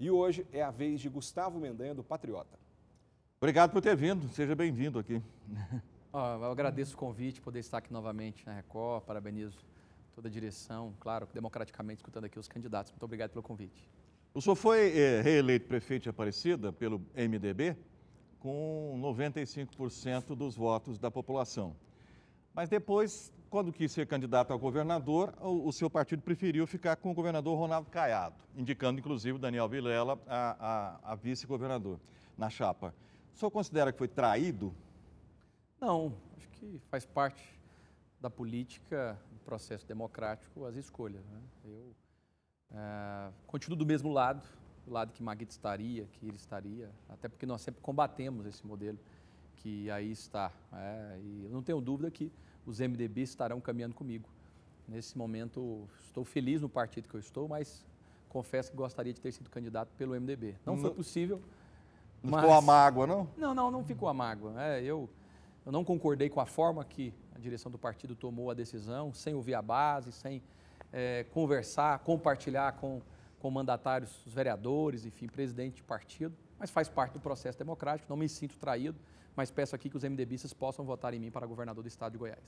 E hoje é a vez de Gustavo Mendanha, do Patriota. Obrigado por ter vindo, seja bem-vindo aqui. Oh, eu agradeço o convite, poder estar aqui novamente na Record, parabenizo toda a direção, claro, democraticamente escutando aqui os candidatos. Muito obrigado pelo convite. O senhor foi é, reeleito prefeito de Aparecida pelo MDB com 95% dos votos da população. Mas depois quando quis ser candidato a governador, o, o seu partido preferiu ficar com o governador Ronaldo Caiado, indicando inclusive Daniel Vilela a, a, a vice-governador na chapa. O senhor considera que foi traído? Não, acho que faz parte da política, do processo democrático, as escolhas. Né? Eu é, continuo do mesmo lado, do lado que Maguito estaria, que ele estaria, até porque nós sempre combatemos esse modelo que aí está. É, e eu não tenho dúvida que os MDB estarão caminhando comigo. Nesse momento, estou feliz no partido que eu estou, mas confesso que gostaria de ter sido candidato pelo MDB. Não, não foi possível. Não mas... ficou a mágoa, não? Não, não, não ficou a mágoa. É, eu, eu não concordei com a forma que a direção do partido tomou a decisão, sem ouvir a base, sem é, conversar, compartilhar com, com mandatários, os vereadores, enfim, presidente de partido. Mas faz parte do processo democrático, não me sinto traído mas peço aqui que os MDBistas possam votar em mim para governador do estado de Goiás.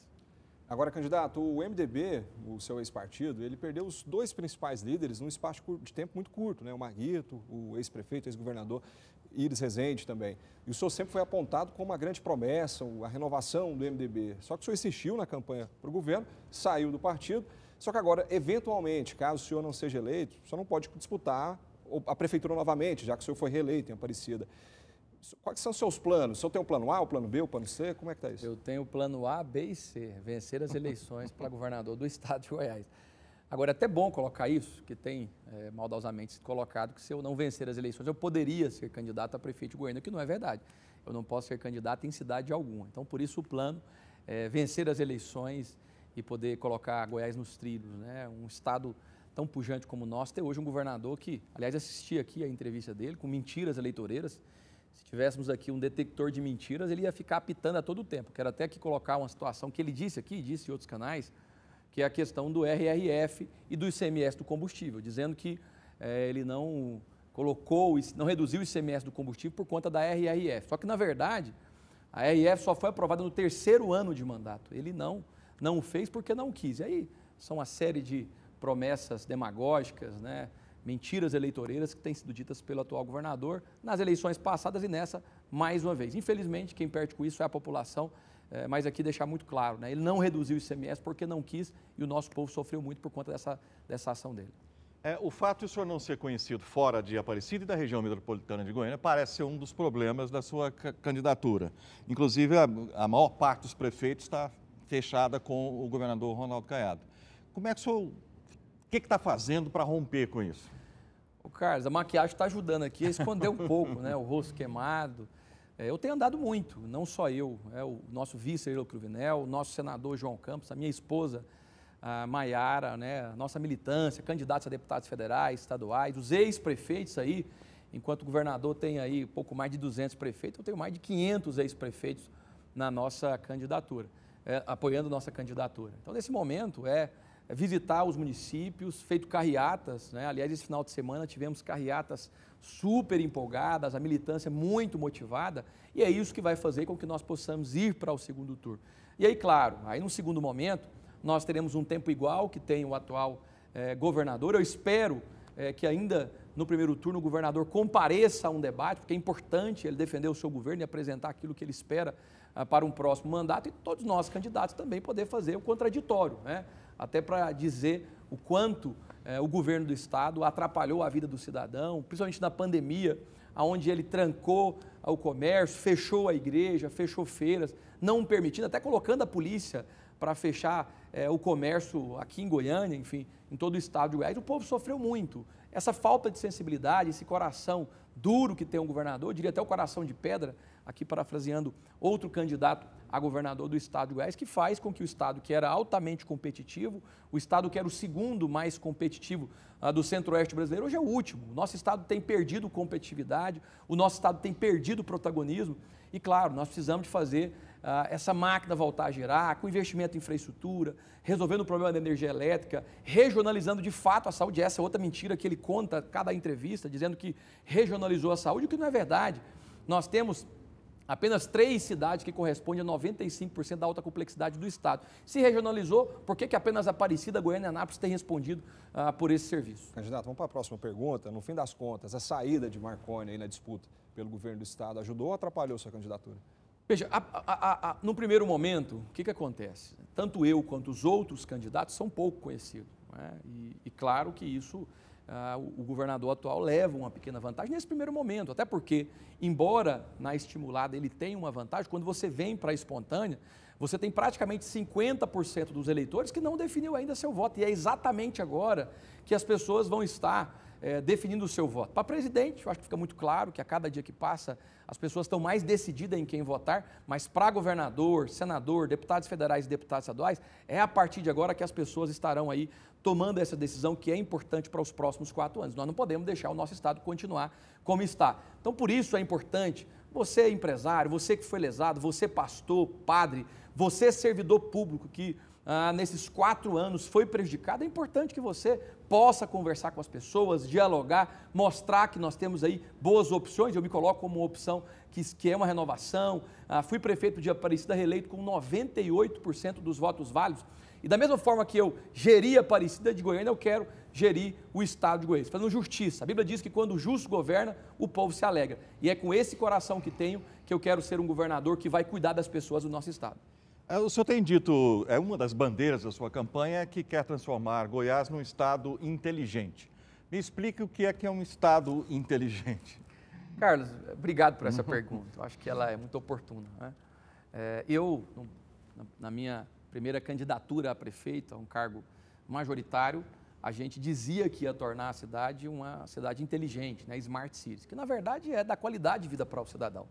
Agora, candidato, o MDB, o seu ex-partido, ele perdeu os dois principais líderes num espaço de tempo muito curto, né? O Marguito, o ex-prefeito, ex-governador Iris Rezende também. E o senhor sempre foi apontado como uma grande promessa, a renovação do MDB. Só que o senhor insistiu na campanha para o governo, saiu do partido. Só que agora, eventualmente, caso o senhor não seja eleito, o senhor não pode disputar a prefeitura novamente, já que o senhor foi reeleito em Aparecida. Quais são os seus planos? O senhor tem o um plano A, o um plano B, o um plano C? Como é que está isso? Eu tenho o plano A, B e C, vencer as eleições para governador do estado de Goiás. Agora, é até bom colocar isso, que tem é, maldosamente colocado que se eu não vencer as eleições, eu poderia ser candidato a prefeito de Goiânia, que não é verdade. Eu não posso ser candidato em cidade alguma. Então, por isso, o plano é vencer as eleições e poder colocar Goiás nos trilhos. Né? Um estado tão pujante como o nosso, ter hoje um governador que, aliás, assisti aqui a entrevista dele, com mentiras eleitoreiras, se tivéssemos aqui um detector de mentiras, ele ia ficar apitando a todo tempo. Quero até aqui colocar uma situação que ele disse aqui, disse em outros canais, que é a questão do RRF e do ICMS do combustível, dizendo que é, ele não colocou, não reduziu o ICMS do combustível por conta da RRF. Só que, na verdade, a RRF só foi aprovada no terceiro ano de mandato. Ele não, não fez porque não quis. E aí são uma série de promessas demagógicas, né? mentiras eleitoreiras que têm sido ditas pelo atual governador nas eleições passadas e nessa mais uma vez. Infelizmente, quem perde com isso é a população, é, mas aqui deixar muito claro, né? ele não reduziu o ICMS porque não quis e o nosso povo sofreu muito por conta dessa, dessa ação dele. É, o fato de o senhor não ser conhecido fora de Aparecida e da região metropolitana de Goiânia parece ser um dos problemas da sua candidatura. Inclusive, a, a maior parte dos prefeitos está fechada com o governador Ronaldo Caiado. Como é que o senhor o que está fazendo para romper com isso? O Carlos, a maquiagem está ajudando aqui a esconder um pouco, né? O rosto queimado. É, eu tenho andado muito, não só eu. É, o nosso vice, Erilo Cruvinel, o nosso senador João Campos, a minha esposa, a Maiara, né? A nossa militância, candidatos a deputados federais, estaduais, os ex-prefeitos aí. Enquanto o governador tem aí pouco mais de 200 prefeitos, eu tenho mais de 500 ex-prefeitos na nossa candidatura, é, apoiando nossa candidatura. Então, nesse momento, é é visitar os municípios, feito carreatas. Né? Aliás, esse final de semana tivemos carreatas super empolgadas, a militância muito motivada, e é isso que vai fazer com que nós possamos ir para o segundo turno. E aí, claro, aí no segundo momento, nós teremos um tempo igual que tem o atual eh, governador. Eu espero eh, que ainda no primeiro turno o governador compareça a um debate, porque é importante ele defender o seu governo e apresentar aquilo que ele espera ah, para um próximo mandato, e todos nós, candidatos, também poder fazer o contraditório, né? até para dizer o quanto eh, o governo do estado atrapalhou a vida do cidadão, principalmente na pandemia, onde ele trancou o comércio, fechou a igreja, fechou feiras, não permitindo, até colocando a polícia para fechar eh, o comércio aqui em Goiânia, enfim, em todo o estado de Goiás, o povo sofreu muito. Essa falta de sensibilidade, esse coração duro que tem um governador, diria até o coração de pedra, aqui parafraseando outro candidato a governador do estado de Goiás, que faz com que o estado que era altamente competitivo, o estado que era o segundo mais competitivo ah, do centro-oeste brasileiro, hoje é o último. O nosso estado tem perdido competitividade, o nosso estado tem perdido protagonismo. E claro, nós precisamos de fazer ah, essa máquina voltar a girar, com investimento em infraestrutura, resolvendo o problema da energia elétrica, regionalizando de fato a saúde. Essa é outra mentira que ele conta cada entrevista, dizendo que regionalizou a saúde, o que não é verdade. Nós temos Apenas três cidades que correspondem a 95% da alta complexidade do Estado. Se regionalizou, por que, que apenas Aparecida, Goiânia e Anápolis têm respondido ah, por esse serviço? Candidato, vamos para a próxima pergunta. No fim das contas, a saída de Marconi na disputa pelo governo do Estado ajudou ou atrapalhou sua candidatura? Veja, a, a, a, no primeiro momento, o que, que acontece? Tanto eu quanto os outros candidatos são pouco conhecidos. É? E, e claro que isso ah, o governador atual leva uma pequena vantagem nesse primeiro momento, até porque, embora na estimulada ele tenha uma vantagem, quando você vem para a espontânea, você tem praticamente 50% dos eleitores que não definiu ainda seu voto. E é exatamente agora que as pessoas vão estar é, definindo o seu voto. Para presidente, eu acho que fica muito claro que a cada dia que passa as pessoas estão mais decididas em quem votar, mas para governador, senador, deputados federais e deputados estaduais, é a partir de agora que as pessoas estarão aí tomando essa decisão que é importante para os próximos quatro anos. Nós não podemos deixar o nosso Estado continuar como está. Então, por isso é importante você, empresário, você que foi lesado, você, pastor, padre, você, servidor público que ah, nesses quatro anos foi prejudicado, é importante que você possa conversar com as pessoas, dialogar, mostrar que nós temos aí boas opções. Eu me coloco como uma opção que, que é uma renovação. Ah, fui prefeito de Aparecida reeleito com 98% dos votos válidos. E da mesma forma que eu geri Aparecida de Goiânia, eu quero gerir o Estado de Goiás, fazendo justiça. A Bíblia diz que quando o justo governa, o povo se alegra. E é com esse coração que tenho que eu quero ser um governador que vai cuidar das pessoas do nosso Estado. É, o senhor tem dito, é uma das bandeiras da sua campanha, é que quer transformar Goiás num estado inteligente. Me explique o que é que é um estado inteligente. Carlos, obrigado por essa uhum. pergunta. Eu acho que ela é muito oportuna. Né? É, eu, na minha primeira candidatura a prefeito, a um cargo majoritário, a gente dizia que ia tornar a cidade uma cidade inteligente, né? Smart Cities, que na verdade é da qualidade de vida para o cidadão.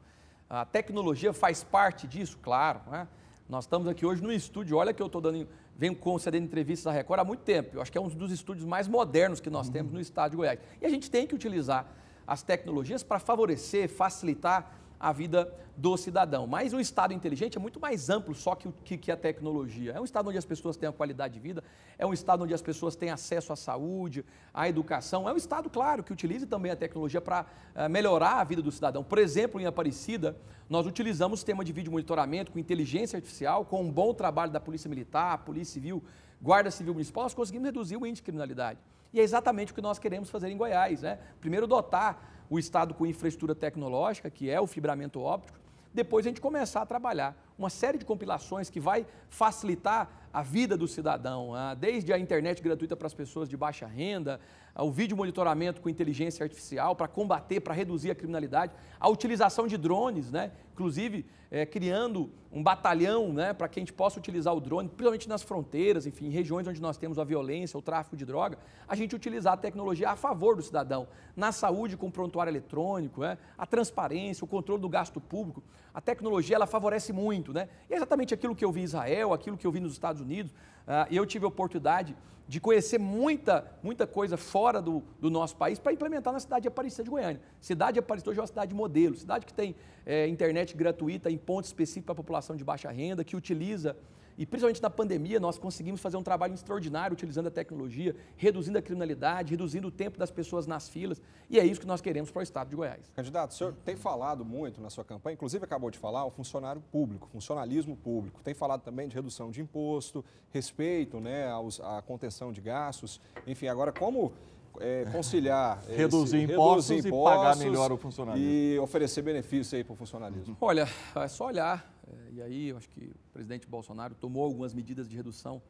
A tecnologia faz parte disso, claro, né? Nós estamos aqui hoje no estúdio, olha que eu estou dando, venho concedendo entrevistas à Record há muito tempo. Eu acho que é um dos estúdios mais modernos que nós uhum. temos no estado de Goiás. E a gente tem que utilizar as tecnologias para favorecer, facilitar a vida do cidadão. Mas um Estado inteligente é muito mais amplo só que, que, que, a tecnologia. É um Estado onde as pessoas têm a qualidade de vida, é um Estado onde as pessoas têm acesso à saúde, à educação. É um Estado, claro, que utilize também a tecnologia para eh, melhorar a vida do cidadão. Por exemplo, em Aparecida, nós utilizamos sistema de vídeo monitoramento com inteligência artificial, com um bom trabalho da Polícia Militar, Polícia Civil, Guarda Civil Municipal, nós conseguimos reduzir o índice de criminalidade. E é exatamente o que nós queremos fazer em Goiás. Né? Primeiro, dotar o Estado com infraestrutura tecnológica, que é o fibramento óptico, depois a gente começar a trabalhar uma série de compilações que vai facilitar a vida do cidadão, ah, desde a internet gratuita para as pessoas de baixa renda, ah, o vídeo monitoramento com inteligência artificial para combater, para reduzir a criminalidade, a utilização de drones, né? inclusive é, criando um batalhão né, para que a gente possa utilizar o drone, principalmente nas fronteiras, enfim, em regiões onde nós temos a violência, o tráfico de droga, a gente utilizar a tecnologia a favor do cidadão, na saúde com prontuário eletrônico, né? a transparência, o controle do gasto público a tecnologia ela favorece muito, né? E é exatamente aquilo que eu vi em Israel, aquilo que eu vi nos Estados Unidos. Uh, eu tive a oportunidade de conhecer muita, muita coisa fora do, do nosso país para implementar na cidade de Aparecida de Goiânia. Cidade de Aparecida hoje é uma cidade modelo, cidade que tem é, internet gratuita em pontos específicos para a população de baixa renda, que utiliza e principalmente na pandemia, nós conseguimos fazer um trabalho extraordinário utilizando a tecnologia, reduzindo a criminalidade, reduzindo o tempo das pessoas nas filas. E é isso que nós queremos para o estado de Goiás. Candidato, o senhor tem falado muito na sua campanha, inclusive acabou de falar, o funcionário público, funcionalismo público. Tem falado também de redução de imposto, respeito né, aos, à contenção de gastos. Enfim, agora como é, conciliar, reduzir, esse, impostos reduzir impostos e pagar melhor o funcionário E oferecer benefícios aí para o funcionalismo. Olha, é só olhar eh, e aí eu acho que o presidente Bolsonaro tomou algumas medidas de redução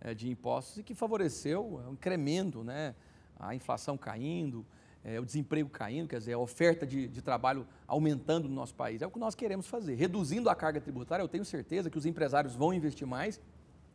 eh, de impostos e que favoreceu eh, o incremento, né, a inflação caindo, o desemprego caindo, quer dizer, a oferta de, de, trabalho aumentando no nosso país. É o que nós queremos fazer. Reduzindo a carga tributária, eu tenho certeza que os empresários vão investir mais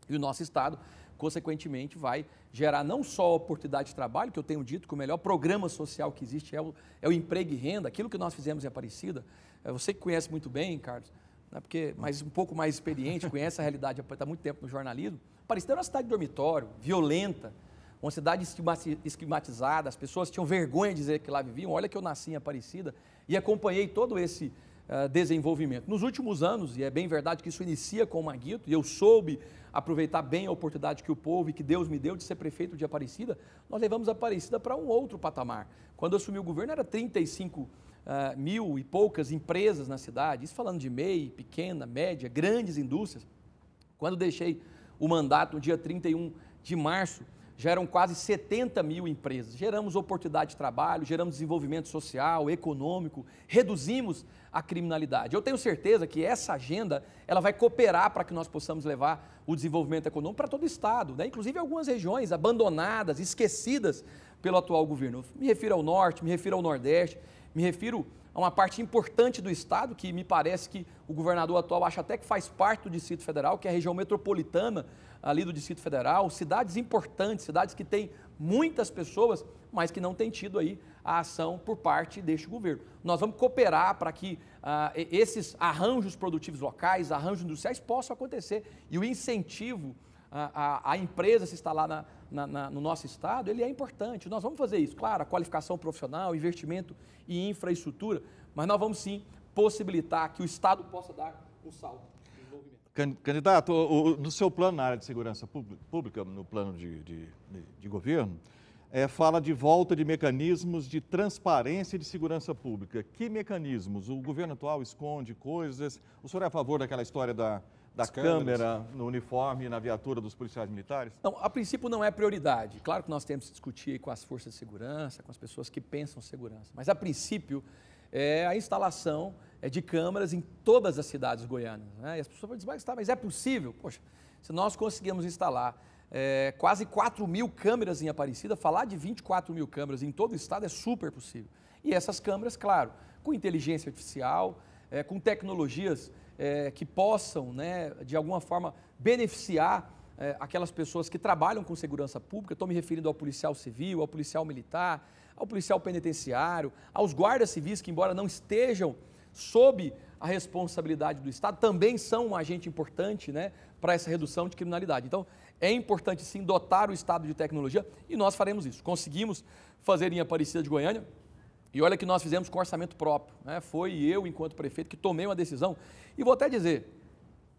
e o nosso Estado, consequentemente, vai gerar não só oportunidade de trabalho, que eu tenho dito que o melhor programa social que existe é o, é o emprego e renda, aquilo que nós fizemos em Aparecida. É, você que conhece muito bem, Carlos, né, porque mas um pouco mais experiente, conhece a realidade, está muito tempo no jornalismo. Aparecida era uma cidade de dormitório, violenta, uma cidade estigmatizada, as pessoas tinham vergonha de dizer que lá viviam. Olha que eu nasci em Aparecida e acompanhei todo esse uh, desenvolvimento. Nos últimos anos, e é bem verdade que isso inicia com o Maguito, e eu soube aproveitar bem a oportunidade que o povo e que Deus me deu de ser prefeito de Aparecida, nós levamos Aparecida para um outro patamar. Quando eu assumi o governo, era 35 uh, mil e poucas empresas na cidade, isso falando de MEI, pequena, média, grandes indústrias. Quando deixei o mandato no dia 31 de março, já eram quase 70 mil empresas. Geramos oportunidade de trabalho, geramos desenvolvimento social, econômico, reduzimos a criminalidade. Eu tenho certeza que essa agenda ela vai cooperar para que nós possamos levar o desenvolvimento econômico para todo o Estado, né? inclusive algumas regiões abandonadas, esquecidas pelo atual governo. Me refiro ao Norte, me refiro ao Nordeste, me refiro a uma parte importante do Estado, que me parece que o governador atual acha até que faz parte do Distrito Federal, que é a região metropolitana ali do Distrito Federal, cidades importantes, cidades que têm muitas pessoas, mas que não têm tido aí a ação por parte deste governo. Nós vamos cooperar para que ah, esses arranjos produtivos locais, arranjos industriais possam acontecer e o incentivo a, ah, a, a empresa se instalar na, na, na, no nosso estado, ele é importante. Nós vamos fazer isso, claro, a qualificação profissional, investimento e infraestrutura, mas nós vamos sim possibilitar que o Estado possa dar um salto. De Candidato, no seu plano na área de segurança pública, no plano de, de, de governo, é, fala de volta de mecanismos de transparência e de segurança pública. Que mecanismos? O governo atual esconde coisas? O senhor é a favor daquela história da, da câmera no uniforme e na viatura dos policiais militares? Não, a princípio não é prioridade. Claro que nós temos que discutir com as forças de segurança, com as pessoas que pensam segurança, mas a princípio é a instalação é de câmeras em todas as cidades goianas. Né? E as pessoas vão dizer, mas, tá, mas é possível? Poxa, se nós conseguimos instalar é, quase 4 mil câmeras em Aparecida, falar de 24 mil câmeras em todo o estado é super possível. E essas câmeras, claro, com inteligência artificial, é, com tecnologias é, que possam, né, de alguma forma, beneficiar é, aquelas pessoas que trabalham com segurança pública. Estou me referindo ao policial civil, ao policial militar, ao policial penitenciário, aos guardas civis que, embora não estejam sob a responsabilidade do Estado, também são um agente importante né, para essa redução de criminalidade. Então, é importante sim dotar o Estado de tecnologia e nós faremos isso. Conseguimos fazer em Aparecida de Goiânia e olha que nós fizemos com orçamento próprio. Né? Foi eu, enquanto prefeito, que tomei uma decisão. E vou até dizer,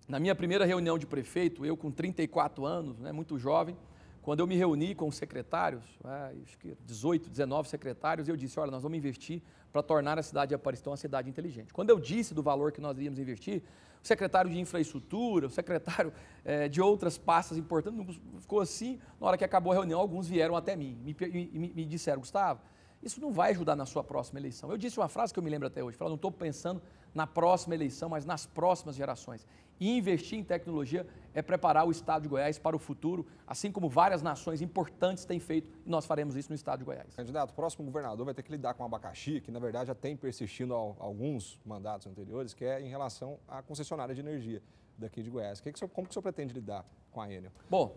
na minha primeira reunião de prefeito, eu com 34 anos, né, muito jovem, quando eu me reuni com os secretários, né, acho que 18, 19 secretários, eu disse: olha, nós vamos investir para tornar a cidade de Aparistão uma cidade inteligente. Quando eu disse do valor que nós iríamos investir, o secretário de infraestrutura, o secretário é, de outras pastas importantes, ficou assim. Na hora que acabou a reunião, alguns vieram até mim e me, me, me disseram: Gustavo, isso não vai ajudar na sua próxima eleição. Eu disse uma frase que eu me lembro até hoje: falando, não estou pensando na próxima eleição, mas nas próximas gerações. E investir em tecnologia é preparar o Estado de Goiás para o futuro, assim como várias nações importantes têm feito, e nós faremos isso no Estado de Goiás. Candidato, o próximo governador vai ter que lidar com o abacaxi, que na verdade já tem persistindo alguns mandatos anteriores, que é em relação à concessionária de energia daqui de Goiás. Que é que, como que o senhor pretende lidar com a Enel? Bom,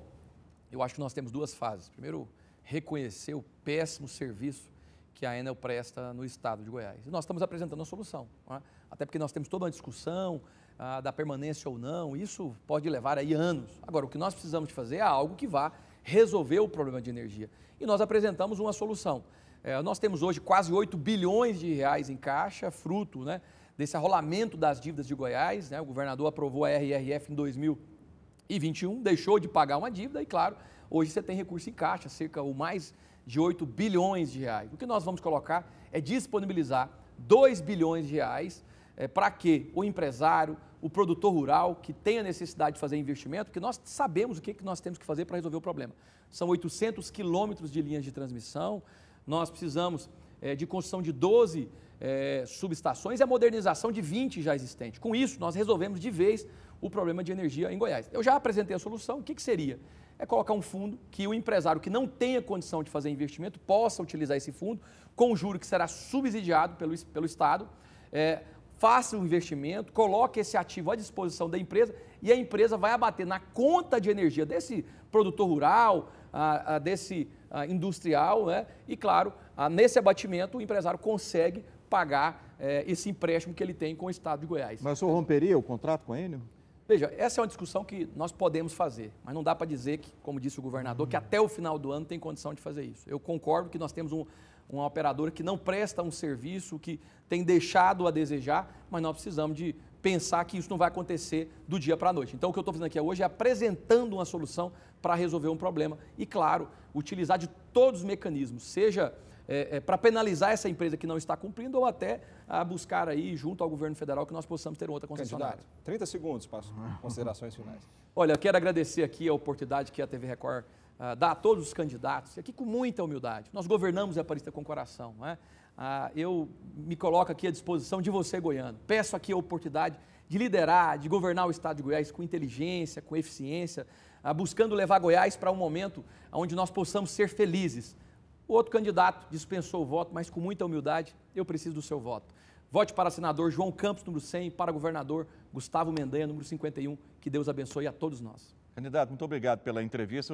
eu acho que nós temos duas fases. Primeiro, reconhecer o péssimo serviço que a Enel presta no estado de Goiás. E nós estamos apresentando a solução, né? até porque nós temos toda uma discussão ah, da permanência ou não, isso pode levar aí anos. Agora, o que nós precisamos de fazer é algo que vá resolver o problema de energia. E nós apresentamos uma solução. É, nós temos hoje quase 8 bilhões de reais em caixa, fruto né, desse arrolamento das dívidas de Goiás. Né? o governador aprovou a RRF em 2021, deixou de pagar uma dívida e, claro, hoje você tem recurso em caixa, cerca ou mais de 8 bilhões de reais. O que nós vamos colocar é disponibilizar 2 bilhões de reais é, para que o empresário, o produtor rural que tenha necessidade de fazer investimento, que nós sabemos o que, que nós temos que fazer para resolver o problema. São 800 quilômetros de linhas de transmissão, nós precisamos é, de construção de 12 é, eh, subestações e a modernização de 20 já existentes. Com isso, nós resolvemos de vez o problema de energia em Goiás. Eu já apresentei a solução, o que, que seria? é colocar um fundo que o empresário que não tenha condição de fazer investimento possa utilizar esse fundo com juro que será subsidiado pelo, pelo Estado, é, faça o um investimento, coloque esse ativo à disposição da empresa e a empresa vai abater na conta de energia desse produtor rural, a, a desse a industrial, né? e claro, nesse abatimento o empresário consegue pagar é, esse empréstimo que ele tem com o Estado de Goiás. Mas o senhor romperia o contrato com a Enel? Veja, essa é uma discussão que nós podemos fazer, mas não dá para dizer que, como disse o governador, que uhum. até o final do ano tem condição de fazer isso. Eu concordo que nós temos um, uma operadora que não presta um serviço, que tem deixado a desejar, mas nós precisamos de pensar que isso não vai acontecer do dia para a noite. Então, o que eu estou fazendo aqui hoje é apresentando uma solução para resolver um problema e, claro, utilizar de todos os mecanismos, seja é, é, para penalizar essa empresa que não está cumprindo ou até a buscar aí, junto ao governo federal, que nós possamos ter outra concessionária. Candidato, 30 segundos para considerações finais. Olha, eu quero agradecer aqui a oportunidade que a TV Record uh, dá a todos os candidatos, aqui com muita humildade. Nós governamos a Aparecida com coração, né? eu me coloco aqui à disposição de você, goiano. Peço aqui a oportunidade de liderar, de governar o Estado de Goiás com inteligência, com eficiência, ah, buscando levar Goiás para um momento onde nós possamos ser felizes. O outro candidato dispensou o voto, mas com muita humildade, eu preciso do seu voto. Vote para senador João Campos, número 100, para governador Gustavo Mendanha, número 51. Que Deus abençoe a todos nós. Candidato, muito obrigado pela entrevista.